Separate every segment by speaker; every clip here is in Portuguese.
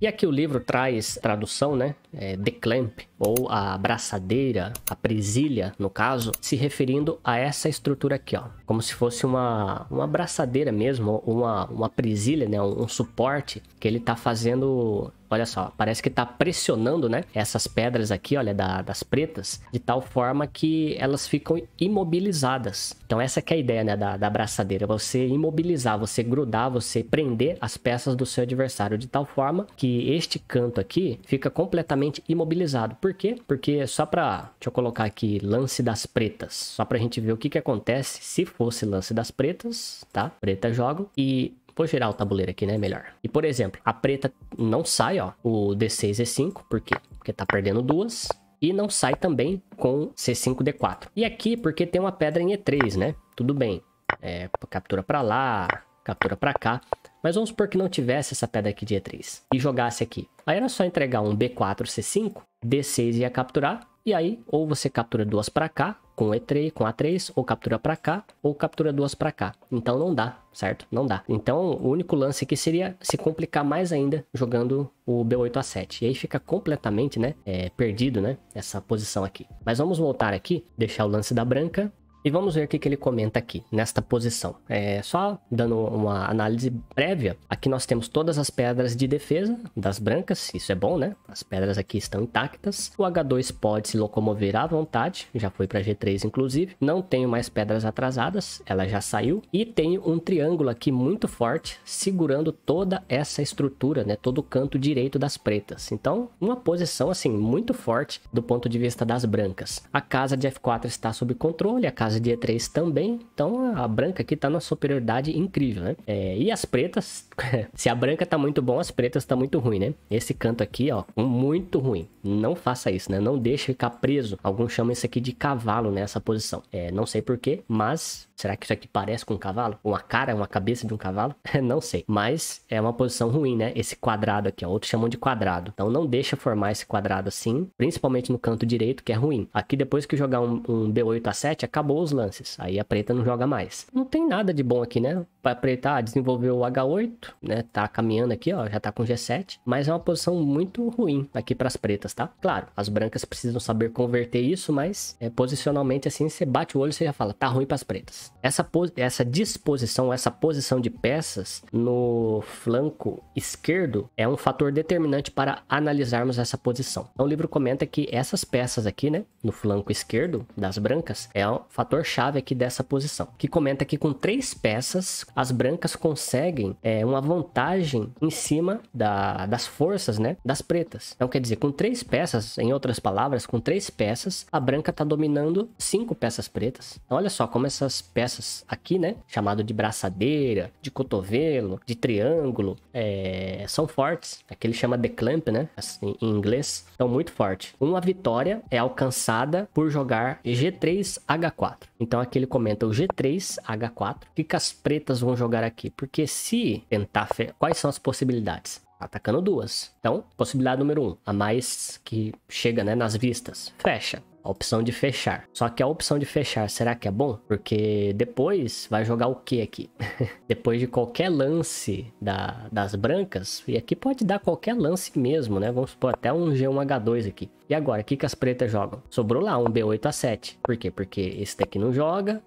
Speaker 1: E aqui o livro traz tradução, né? É, The Clamp, ou a abraçadeira, a presilha, no caso, se referindo a essa estrutura aqui, ó. Como se fosse uma, uma abraçadeira mesmo, uma, uma presilha, né? Um, um suporte que ele tá fazendo Olha só, parece que tá pressionando, né? Essas pedras aqui, olha, da, das pretas, de tal forma que elas ficam imobilizadas. Então essa é a ideia, né, da, da abraçadeira. Você imobilizar, você grudar, você prender as peças do seu adversário de tal forma que este canto aqui fica completamente imobilizado. Por quê? Porque só para, deixa eu colocar aqui lance das pretas, só pra gente ver o que que acontece se fosse lance das pretas, tá? Preta jogo e Vou girar o tabuleiro aqui, né? Melhor. E, por exemplo, a preta não sai, ó, o D6 e 5. Por quê? Porque tá perdendo duas. E não sai também com C5, D4. E aqui, porque tem uma pedra em E3, né? Tudo bem. É, captura pra lá, captura pra cá. Mas vamos supor que não tivesse essa pedra aqui de E3 e jogasse aqui. Aí era só entregar um B4, C5, D6 ia capturar. E aí, ou você captura duas para cá, com E3, com A3, ou captura para cá, ou captura duas para cá. Então não dá, certo? Não dá. Então o único lance aqui seria se complicar mais ainda jogando o B8 a 7. E aí fica completamente, né, é, perdido, né, essa posição aqui. Mas vamos voltar aqui, deixar o lance da branca e vamos ver o que, que ele comenta aqui, nesta posição. É, só dando uma análise prévia, aqui nós temos todas as pedras de defesa das brancas, isso é bom, né? As pedras aqui estão intactas. O H2 pode se locomover à vontade, já foi para G3 inclusive. Não tenho mais pedras atrasadas, ela já saiu. E tenho um triângulo aqui muito forte, segurando toda essa estrutura, né? Todo o canto direito das pretas. Então, uma posição assim, muito forte do ponto de vista das brancas. A casa de F4 está sob controle, a casa as dia 3 também. Então a branca aqui tá numa superioridade incrível, né? É, e as pretas, se a branca tá muito bom, as pretas tá muito ruim, né? Esse canto aqui, ó, muito ruim. Não faça isso, né? Não deixe ficar preso. Alguns chamam isso aqui de cavalo, né? posição. É, não sei porquê, mas será que isso aqui parece com um cavalo? Uma cara, uma cabeça de um cavalo? não sei. Mas é uma posição ruim, né? Esse quadrado aqui, ó. Outros chamam de quadrado. Então não deixa formar esse quadrado assim, principalmente no canto direito, que é ruim. Aqui depois que jogar um, um B8 a 7, acabou acabou os lances. Aí a preta não joga mais. Não tem nada de bom aqui, né? Pra preta, desenvolver ah, desenvolveu o H8, né? Tá caminhando aqui, ó, já tá com G7. Mas é uma posição muito ruim aqui pras pretas, tá? Claro, as brancas precisam saber converter isso, mas é, posicionalmente assim, você bate o olho e você já fala, tá ruim pras pretas. Essa, essa disposição, essa posição de peças no flanco esquerdo é um fator determinante para analisarmos essa posição. Então o livro comenta que essas peças aqui, né, no flanco esquerdo das brancas, é um fator fator-chave aqui dessa posição, que comenta que com três peças, as brancas conseguem é, uma vantagem em cima da, das forças, né, das pretas. Então quer dizer, com três peças, em outras palavras, com três peças, a branca tá dominando cinco peças pretas. Então, olha só como essas peças aqui, né, chamado de braçadeira, de cotovelo, de triângulo, é, são fortes. Aqui é ele chama de clamp, né, assim, em inglês. Então muito forte. Uma vitória é alcançada por jogar G3H4. Então aqui ele comenta o G3, H4. O que as pretas vão jogar aqui? Porque se tentar... Quais são as possibilidades? Atacando duas. Então, possibilidade número um, a mais que chega né, nas vistas. Fecha opção de fechar. Só que a opção de fechar, será que é bom? Porque depois vai jogar o que aqui? depois de qualquer lance da, das brancas, e aqui pode dar qualquer lance mesmo, né? Vamos supor até um G1H2 aqui. E agora, o que, que as pretas jogam? Sobrou lá um B8A7. Por quê? Porque esse daqui não joga,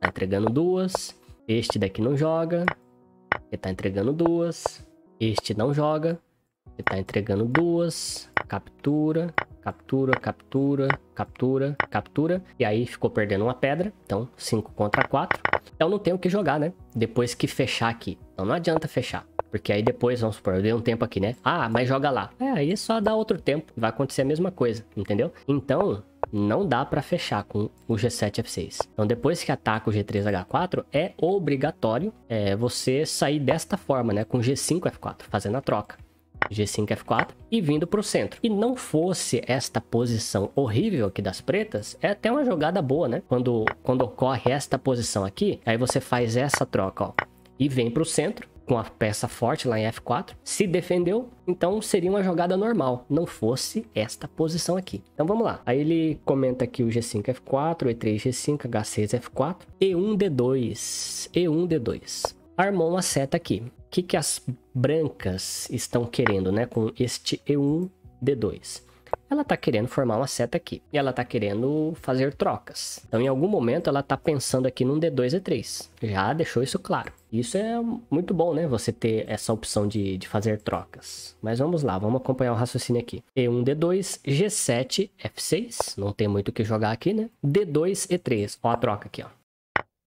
Speaker 1: tá entregando duas. Este daqui não joga, que tá entregando duas. Este não joga, que tá entregando duas. Captura, captura, captura, captura, captura. E aí ficou perdendo uma pedra. Então, 5 contra 4. Então não tem o que jogar, né? Depois que fechar aqui. Então não adianta fechar. Porque aí depois, vamos supor, eu dei um tempo aqui, né? Ah, mas joga lá. É, aí é só dar outro tempo. Vai acontecer a mesma coisa, entendeu? Então, não dá para fechar com o G7 F6. Então, depois que ataca o G3 H4, é obrigatório é, você sair desta forma, né? Com G5 F4, fazendo a troca. G5, F4 e vindo para o centro. E não fosse esta posição horrível aqui das pretas, é até uma jogada boa, né? Quando, quando ocorre esta posição aqui, aí você faz essa troca, ó, e vem para o centro com a peça forte lá em F4, se defendeu, então seria uma jogada normal, não fosse esta posição aqui. Então vamos lá. Aí ele comenta aqui o G5 F4, E3 G5, H6 F4, E1 D2, E1 D2. Armou uma seta aqui que, que as brancas estão querendo, né? Com este E1, D2 ela está querendo formar uma seta aqui. E ela está querendo fazer trocas. Então, em algum momento, ela está pensando aqui num D2 e D3. Já deixou isso claro. Isso é muito bom, né? Você ter essa opção de, de fazer trocas. Mas vamos lá, vamos acompanhar o raciocínio aqui. E1, D2, G7, F6. Não tem muito o que jogar aqui, né? D2, E3. Ó a troca aqui, ó.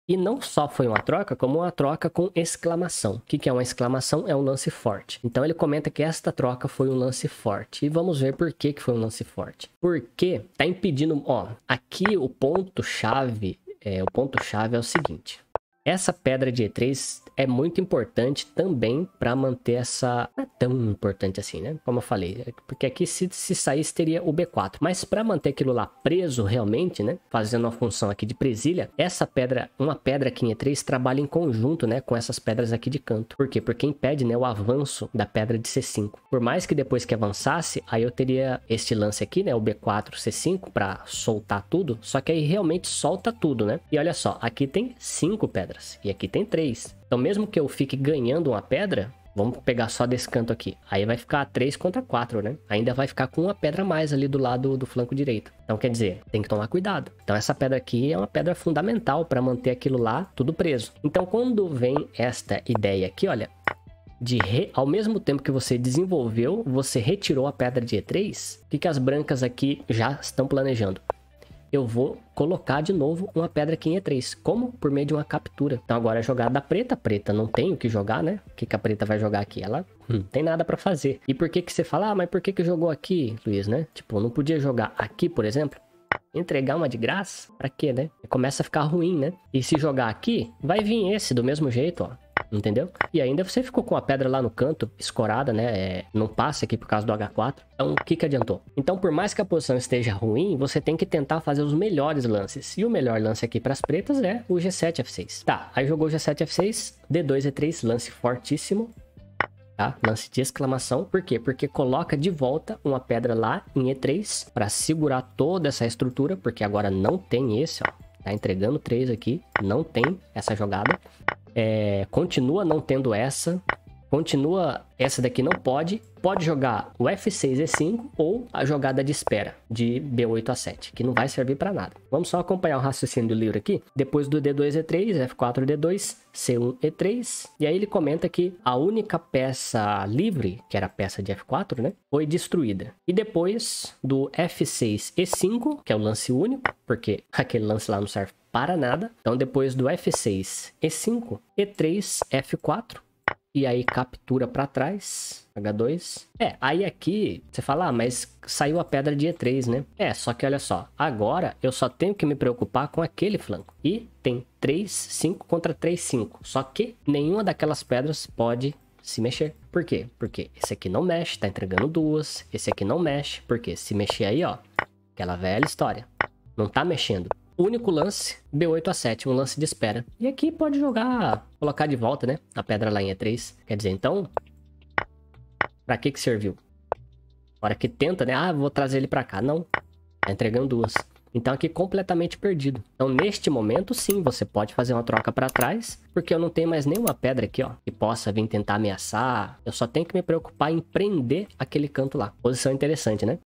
Speaker 1: E não só foi uma troca, como uma troca com exclamação. O que é uma exclamação? É um lance forte. Então ele comenta que esta troca foi um lance forte. E vamos ver por que, que foi um lance forte. Porque tá impedindo. Ó, aqui o ponto-chave. É, o ponto-chave é o seguinte: essa pedra de E3 é muito importante também para manter essa... Não é tão importante assim, né? Como eu falei, é porque aqui se, se saísse teria o B4. Mas para manter aquilo lá preso realmente, né? Fazendo uma função aqui de presilha, essa pedra, uma pedra aqui em E3 trabalha em conjunto, né? Com essas pedras aqui de canto. Por quê? Porque impede, né? O avanço da pedra de C5. Por mais que depois que avançasse, aí eu teria este lance aqui, né? O B4, C5 para soltar tudo. Só que aí realmente solta tudo, né? E olha só, aqui tem cinco pedras pedras. E aqui tem três. Então, mesmo que eu fique ganhando uma pedra, vamos pegar só desse canto aqui. Aí vai ficar três contra quatro, né? Ainda vai ficar com uma pedra a mais ali do lado do flanco direito. Então, quer dizer, tem que tomar cuidado. Então, essa pedra aqui é uma pedra fundamental para manter aquilo lá tudo preso. Então, quando vem esta ideia aqui, olha, de re... ao mesmo tempo que você desenvolveu, você retirou a pedra de E3, o que, que as brancas aqui já estão planejando? eu vou colocar de novo uma pedra aqui em E3. Como? Por meio de uma captura. Então agora é jogada preta, preta não tem o que jogar, né? O que, que a preta vai jogar aqui? Ela não tem nada para fazer. E por que que você fala, ah, mas por que que jogou aqui, Luiz, né? Tipo, não podia jogar aqui, por exemplo? Entregar uma de graça? Pra quê, né? Começa a ficar ruim, né? E se jogar aqui, vai vir esse do mesmo jeito, ó entendeu? E ainda você ficou com a pedra lá no canto, escorada, né? É, não passa aqui por causa do H4. Então, o que, que adiantou? Então, por mais que a posição esteja ruim, você tem que tentar fazer os melhores lances. E o melhor lance aqui para as pretas é o G7 F6. Tá, aí jogou G7 F6, D2 E3, lance fortíssimo. Tá? Lance de exclamação. Por quê? Porque coloca de volta uma pedra lá em E3 para segurar toda essa estrutura, porque agora não tem esse, ó. Tá entregando 3 aqui, não tem essa jogada é, continua não tendo essa, continua essa daqui não pode, pode jogar o F6 E5 ou a jogada de espera de B8 a 7, que não vai servir para nada. Vamos só acompanhar o raciocínio do livro aqui. Depois do D2 E3, F4 D2, C1 E3, e aí ele comenta que a única peça livre, que era a peça de F4, né, foi destruída. E depois do F6 E5, que é o lance único, porque aquele lance lá não serve para nada. Então depois do F6, E5, E3, F4, e aí captura para trás, H2. É, aí aqui você fala, ah, mas saiu a pedra de E3, né? É, só que olha só, agora eu só tenho que me preocupar com aquele flanco. E tem 3, 5 contra 3, 5. Só que nenhuma daquelas pedras pode se mexer. Por quê? Porque esse aqui não mexe, tá entregando duas. Esse aqui não mexe, porque se mexer aí, ó, aquela velha história. Não tá mexendo único lance, B8 a 7, um lance de espera. E aqui pode jogar, colocar de volta, né? A pedra lá em E3. Quer dizer, então, pra que que serviu? agora hora que tenta, né? Ah, vou trazer ele pra cá. Não, tá entregando duas. Então aqui completamente perdido. Então neste momento sim, você pode fazer uma troca para trás, porque eu não tenho mais nenhuma pedra aqui, ó, que possa vir tentar ameaçar. Eu só tenho que me preocupar em prender aquele canto lá. Posição interessante, né?